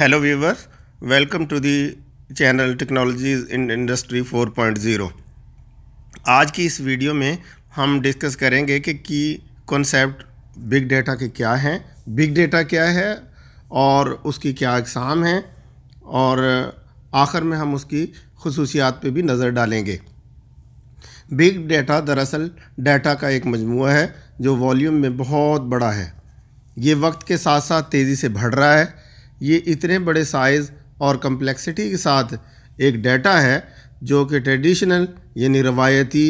hello viewers, welcome to the channel Technologies in industry 4.0 आज की इस वीडियो में हम डिस्कस करेंगे कि की कॉन्सेप्ट बिग डेटा के क्या हैं बिग डेटा क्या है और उसकी क्या अकसाम हैं और आखिर में हम उसकी खसूसियात पे भी नज़र डालेंगे बिग डेटा दरअसल डेटा का एक मजमू है जो वॉल्यूम में बहुत बड़ा है ये वक्त के साथ साथ तेज़ी से बढ़ रहा है ये इतने बड़े साइज़ और कम्प्लेक्सिटी के साथ एक डेटा है जो कि ट्रेडिशनल यानी रवायती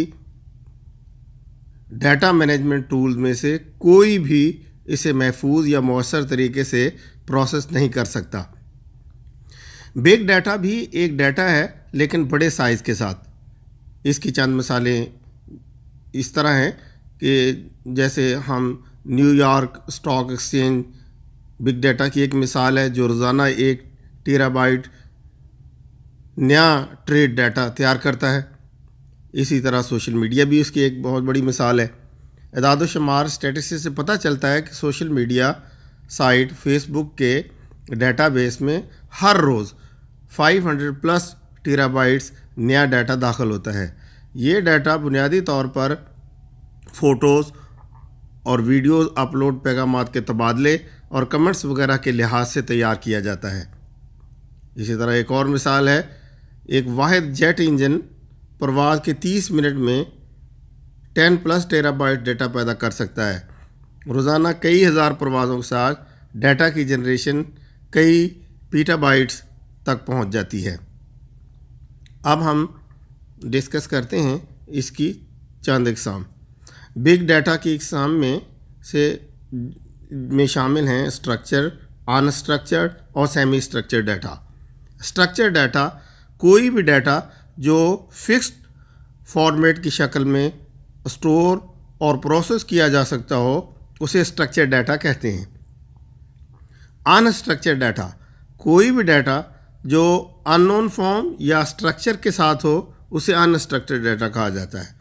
डाटा मैनेजमेंट टूल में से कोई भी इसे महफूज या मौसर तरीके से प्रोसेस नहीं कर सकता बिग डाटा भी एक डाटा है लेकिन बड़े साइज़ के साथ इसकी चंद मिसालें इस तरह हैं कि जैसे हम New York stock exchange big data की एक मिसाल है जो रोज़ाना एक टेराबाइट नया ट्रेड डाटा तैयार करता है इसी तरह सोशल मीडिया भी उसकी एक बहुत बड़ी मिसाल है एदाद शुमार से पता चलता है कि सोशल मीडिया साइट फेसबुक के डेटाबेस में हर रोज़ 500 प्लस टेराबाइट्स नया डाटा दाखिल होता है ये डाटा बुनियादी तौर पर फ़ोटोज़ और वीडियोस अपलोड पैगाम के तबादले और कमेंट्स वगैरह के लिहाज से तैयार किया जाता है इसी तरह एक और मिसाल है एक वाद जेट इंजन परवाज के 30 मिनट में 10 प्लस टेराबाइट डेटा पैदा कर सकता है रोज़ाना कई हज़ार परवाज़ों के साथ डेटा की जनरेशन कई पीटाबाइट्स तक पहुंच जाती है अब हम डिस्कस करते हैं इसकी चंद इकसाम बिग डाटा की इकसाम में से में शामिल हैं स्ट्रक्चर अनस्ट्रक्चर और semi structure data structure data कोई भी डाटा जो फिक्स्ड फॉर्मेट की शक्ल में स्टोर और प्रोसेस किया जा सकता हो उसे स्ट्रक्चर डाटा कहते हैं अनस्ट्रक्चर डाटा कोई भी डाटा जो अननोन फॉर्म या स्ट्रक्चर के साथ हो उसे अनस्ट्रक्चर डाटा कहा जाता है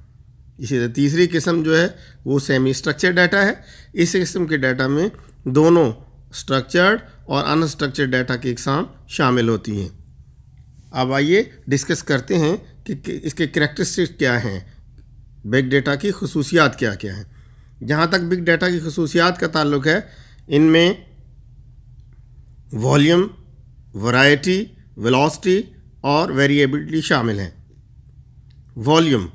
इसी तरह तीसरी किस्म जो है वो सेमी स्ट्रक्चर डाटा है इस किस्म के डाटा में दोनों स्ट्रक्चर्ड और अनस्ट्रक्चर्ड डाटा की एग्जाम शामिल होती हैं अब आइए डिस्कस करते हैं कि इसके करेक्टरिस्टिक क्या हैं बिग डेटा की खसूसियात क्या क्या हैं जहाँ तक बिग डाटा की खसूसियात का ताल्लुक है इनमें वॉल्यूम वैरायटी वेलोसिटी और वेरिएबिलिटी शामिल हैं वॉल्यूम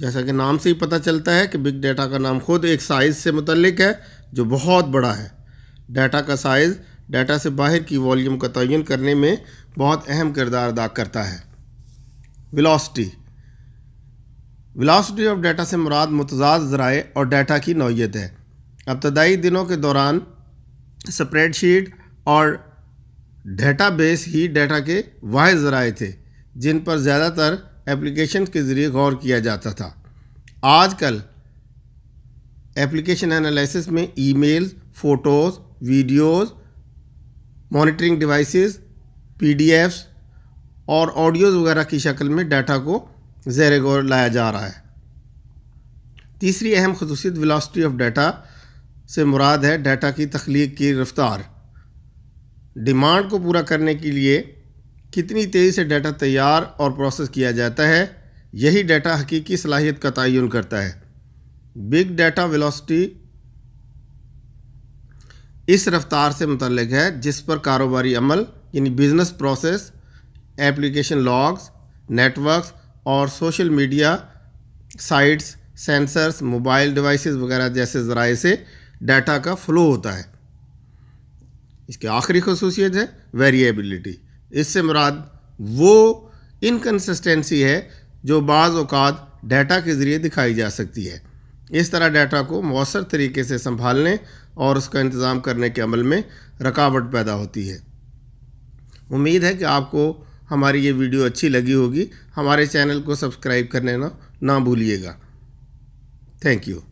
जैसा कि नाम से ही पता चलता है कि बिग डाटा का नाम खुद एक साइज़ से मुतलिक है जो बहुत बड़ा है डेटा का साइज़ डाटा से बाहर की वॉल्यूम का तयन करने में बहुत अहम किरदार अदा करता है विलासटी विलासटी ऑफ डेटा से मुराद मतजाद ज़राए और डाटा की नौीयत है अब्तदाई दिनों के दौरान स्प्रेडशीट और डेटाबेस ही डेटा के वाह ज़राए थे जिन पर ज़्यादातर एप्लीकेशन के ज़रिए गौर किया जाता था आजकल एप्लीकेशन एनालिसिस में email, photos videos monitoring devices, PDFs और ऑडियोज़ वगैरह की शक्ल में डाटा को ज़ैर गौर लाया जा रहा है तीसरी अहम खसूसियत वेलोसिटी ऑफ डाटा से मुराद है डाटा की तख्लीक की रफ्तार डिमांड को पूरा करने के लिए कितनी तेज़ी से डाटा तैयार और प्रोसेस किया जाता है यही डाटा हकीकी सलाहियत का तयन करता है बिग डाटा वेलोसिटी इस रफ्तार से मतलब है जिस पर कारोबारी अमल यानी business process application logs networks और social media sites sensors mobile devices वगैरह जैसे ज़राए से डाटा का फ्लो होता है इसकी आखिरी खसूसियत है वेरिएबिलिटी इससे मुराद वो इनकन्सिस्टेंसी है जो बाज़ अवत डाटा के ज़रिए दिखाई जा सकती है इस तरह डाटा को मौसर तरीके से संभालने और उसका इंतज़ाम करने के अमल में रकावट पैदा होती है उम्मीद है कि आपको हमारी ये वीडियो अच्छी लगी होगी हमारे चैनल को सब्सक्राइब करने ना ना भूलिएगा थैंक यू